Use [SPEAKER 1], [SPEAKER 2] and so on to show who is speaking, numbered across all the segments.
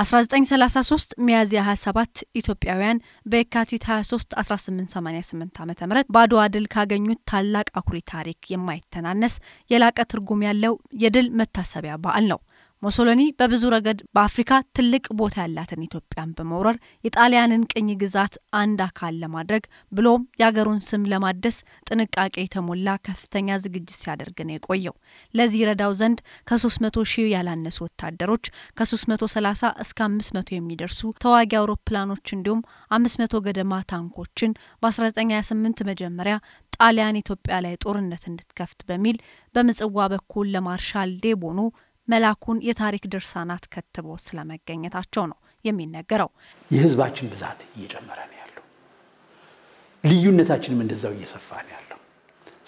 [SPEAKER 1] 1933 ሚያዝያ 27 ኢትዮጵያውያን በየካቲት 23 1888 ዓ ም በአድዋ ድል ካገኙት ታላቅ አኩሪ ታሪክ የማይተናነስ የላቀ ትርጉም ያለው የድል መታሰቢያ በዓል ነው። ሞሶሎኒ በብዙ ረገድ በአፍሪካ ትልቅ ቦታ ያላትን ኢትዮጵያን በመውረር የጣሊያንን ቅኝ ግዛት አንድ አካል ለማድረግ ብሎም የአገሩን ስም ለማደስ ጥንቃቄ የተሞላ ከፍተኛ ዝግጅት ሲያደርግ ነው የቆየው። ለዚህ ረዳው ዘንድ ከ300 ሺህ ያላነሱ ወታደሮች፣ ከ330 እስከ 500 የሚደርሱ ተዋጊ አውሮፕላኖች እንዲሁም 500 ገደማ ታንኮችን በ1928 መጀመሪያ ጣሊያን ኢትዮጵያ ላይ ጦርነት እንድትከፍት በሚል በምጽዋ በኩል ለማርሻል ዴቦኖ መላኩን የታሪክ ድርሳናት ከትቦ ስለመገኘታቸው ነው የሚነገረው።
[SPEAKER 2] የህዝባችን ብዛት እየጨመረ ነው ያለው፣ ልዩነታችንም እንደዛው እየሰፋ ነው ያለው።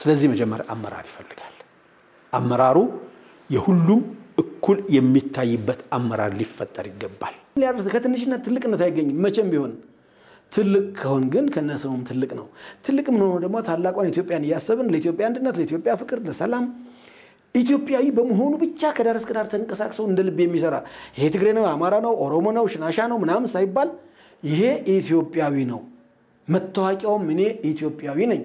[SPEAKER 2] ስለዚህ መጀመሪያ አመራር ይፈልጋል። አመራሩ የሁሉም እኩል የሚታይበት አመራር ሊፈጠር ይገባል።
[SPEAKER 3] ሊያደርስ ከትንሽነት ትልቅነት አይገኝም መቼም ቢሆን ትልቅ ከሆን ግን ከነሰውም ትልቅ ነው። ትልቅ ምንሆነ ደግሞ ታላቋን ኢትዮጵያን እያሰብን ለኢትዮጵያ አንድነት፣ ለኢትዮጵያ ፍቅር፣ ለሰላም ኢትዮጵያዊ በመሆኑ ብቻ ከዳር እስከ ዳር ተንቀሳቅሰው እንደ ልብ የሚሰራ ይሄ ትግሬ ነው፣ አማራ ነው፣ ኦሮሞ ነው፣ ሽናሻ ነው ምናምን ሳይባል ይሄ ኢትዮጵያዊ ነው፣ መታወቂያውም እኔ ኢትዮጵያዊ ነኝ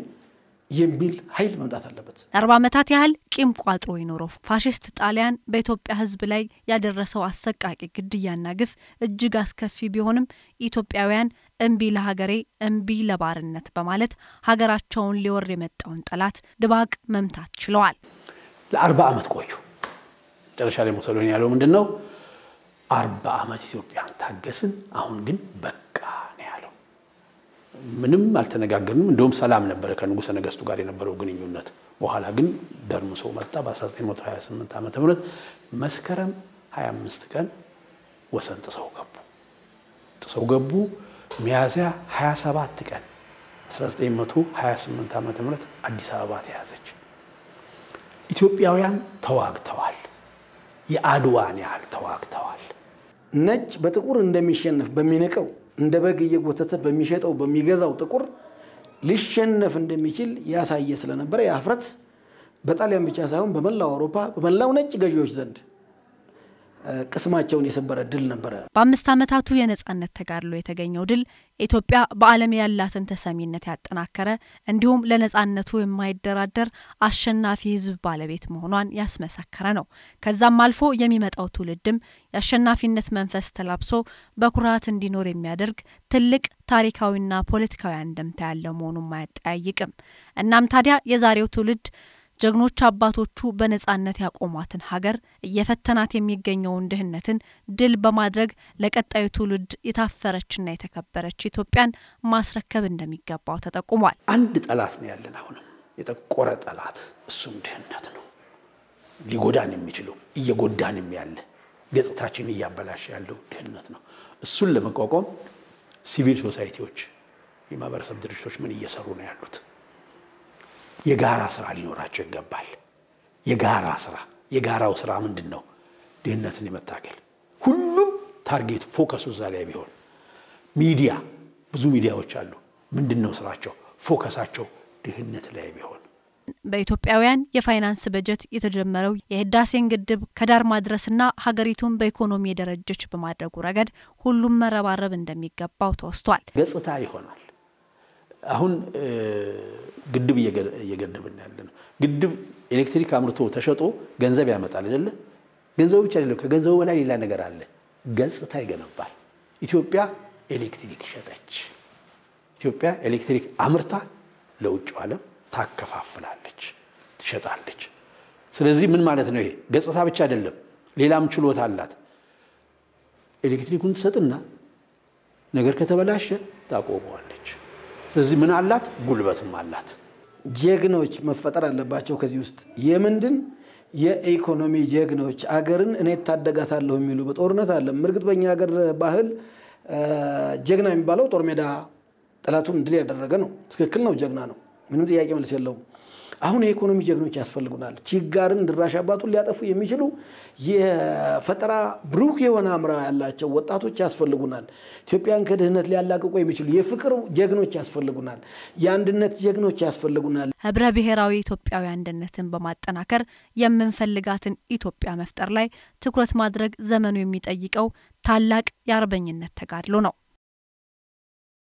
[SPEAKER 3] የሚል ኃይል መምጣት አለበት።
[SPEAKER 1] አርባ ዓመታት ያህል ቂም ቋጥሮ ይኖረው ፋሽስት ጣሊያን በኢትዮጵያ ሕዝብ ላይ ያደረሰው አሰቃቂ ግድያና ግፍ እጅግ አስከፊ ቢሆንም ኢትዮጵያውያን እምቢ ለሀገሬ እምቢ ለባርነት በማለት ሀገራቸውን ሊወር የመጣውን ጠላት ድባቅ መምታት ችለዋል።
[SPEAKER 2] ለአርባ ዓመት ቆዩ። መጨረሻ ላይ ሙሶሎኒ ያለው ምንድን ነው? አርባ ዓመት ኢትዮጵያን ታገስን፣ አሁን ግን በቃ ነው ያለው። ምንም አልተነጋገርንም። እንደውም ሰላም ነበረ ከንጉሰ ነገስቱ ጋር የነበረው ግንኙነት። በኋላ ግን ሰው መጣ። በ1928 ዓ ም መስከረም 25 ቀን ወሰን ጥሰው ገቡ። ጥሰው ገቡ። ሚያዝያ 27 ቀን 1928 ዓ ም አዲስ አበባ ተያዘች።
[SPEAKER 3] ኢትዮጵያውያን
[SPEAKER 2] ተዋግተዋል።
[SPEAKER 3] የአድዋን ያህል ተዋግተዋል። ነጭ በጥቁር እንደሚሸነፍ በሚንቀው እንደ በግ እየጎተተ በሚሸጠው በሚገዛው ጥቁር ሊሸነፍ እንደሚችል ያሳየ ስለነበረ የአፍረት በጣሊያን ብቻ ሳይሆን በመላው አውሮፓ በመላው ነጭ ገዢዎች ዘንድ ቅስማቸውን የሰበረ ድል ነበረ።
[SPEAKER 1] በአምስት ዓመታቱ የነጻነት ተጋድሎ የተገኘው ድል ኢትዮጵያ በዓለም ያላትን ተሰሚነት ያጠናከረ እንዲሁም ለነጻነቱ የማይደራደር አሸናፊ ሕዝብ ባለቤት መሆኗን ያስመሰከረ ነው። ከዛም አልፎ የሚመጣው ትውልድም የአሸናፊነት መንፈስ ተላብሶ በኩራት እንዲኖር የሚያደርግ ትልቅ ታሪካዊና ፖለቲካዊ አንድምታ ያለው መሆኑን አያጠያይቅም። እናም ታዲያ የዛሬው ትውልድ ጀግኖች አባቶቹ በነጻነት ያቆሟትን ሀገር እየፈተናት የሚገኘውን ድህነትን ድል በማድረግ ለቀጣዩ ትውልድ የታፈረችና የተከበረች ኢትዮጵያን ማስረከብ እንደሚገባው ተጠቁሟል። አንድ
[SPEAKER 2] ጠላት ነው ያለን፣ አሁንም የጠቆረ ጠላት፣ እሱም ድህነት ነው። ሊጎዳን የሚችሉ እየጎዳንም ያለ ገጽታችን እያበላሸ ያለው ድህነት ነው። እሱን ለመቋቋም ሲቪል ሶሳይቲዎች፣ የማህበረሰብ ድርጅቶች ምን እየሰሩ ነው ያሉት? የጋራ ስራ ሊኖራቸው ይገባል። የጋራ ስራ የጋራው ስራ ምንድን ነው? ድህነትን የመታገል ሁሉም ታርጌት ፎከሱ እዛ ላይ ቢሆን ሚዲያ ብዙ ሚዲያዎች አሉ። ምንድን ነው ስራቸው? ፎከሳቸው ድህነት ላይ ቢሆን
[SPEAKER 1] በኢትዮጵያውያን የፋይናንስ በጀት የተጀመረው የህዳሴን ግድብ ከዳር ማድረስና ሀገሪቱን በኢኮኖሚ የደረጀች በማድረጉ ረገድ ሁሉም መረባረብ እንደሚገባው ተወስቷል።
[SPEAKER 2] ገጽታ ይሆናል። አሁን ግድብ እየገደብን ያለ ነው። ግድብ ኤሌክትሪክ አምርቶ ተሸጦ ገንዘብ ያመጣል አይደለ? ገንዘቡ ብቻ አይደለም፣ ከገንዘቡ በላይ ሌላ ነገር አለ። ገጽታ ይገነባል። ኢትዮጵያ ኤሌክትሪክ ሸጠች። ኢትዮጵያ ኤሌክትሪክ አምርታ ለውጭ ዓለም ታከፋፍላለች፣ ትሸጣለች። ስለዚህ ምን ማለት ነው? ይሄ ገጽታ ብቻ አይደለም፣ ሌላም ችሎታ አላት። ኤሌክትሪኩን ትሰጥና ነገር ከተበላሸ ታቆመዋለች።
[SPEAKER 3] ስለዚህ ምን አላት?
[SPEAKER 2] ጉልበትም አላት።
[SPEAKER 3] ጀግኖች መፈጠር አለባቸው። ከዚህ ውስጥ የምንድን የኢኮኖሚ ጀግኖች አገርን እኔ ታደጋታለሁ የሚሉ በጦርነት አለ። እርግጥ በእኛ ሀገር ባህል ጀግና የሚባለው ጦር ሜዳ ጠላቱን ድል ያደረገ ነው። ትክክል ነው። ጀግና ነው። ምንም ጥያቄ መልስ የለውም። አሁን የኢኮኖሚ ጀግኖች ያስፈልጉናል። ችጋርን ድራሽ አባቱን ሊያጠፉ የሚችሉ የፈጠራ ብሩህ የሆነ አምራ ያላቸው ወጣቶች ያስፈልጉናል። ኢትዮጵያን ከድህነት ሊያላቅቁ የሚችሉ የፍቅር ጀግኖች ያስፈልጉናል። የአንድነት ጀግኖች ያስፈልጉናል።
[SPEAKER 1] ህብረ ብሔራዊ ኢትዮጵያዊ አንድነትን በማጠናከር የምንፈልጋትን ኢትዮጵያ መፍጠር ላይ ትኩረት ማድረግ ዘመኑ የሚጠይቀው ታላቅ የአርበኝነት ተጋድሎ ነው።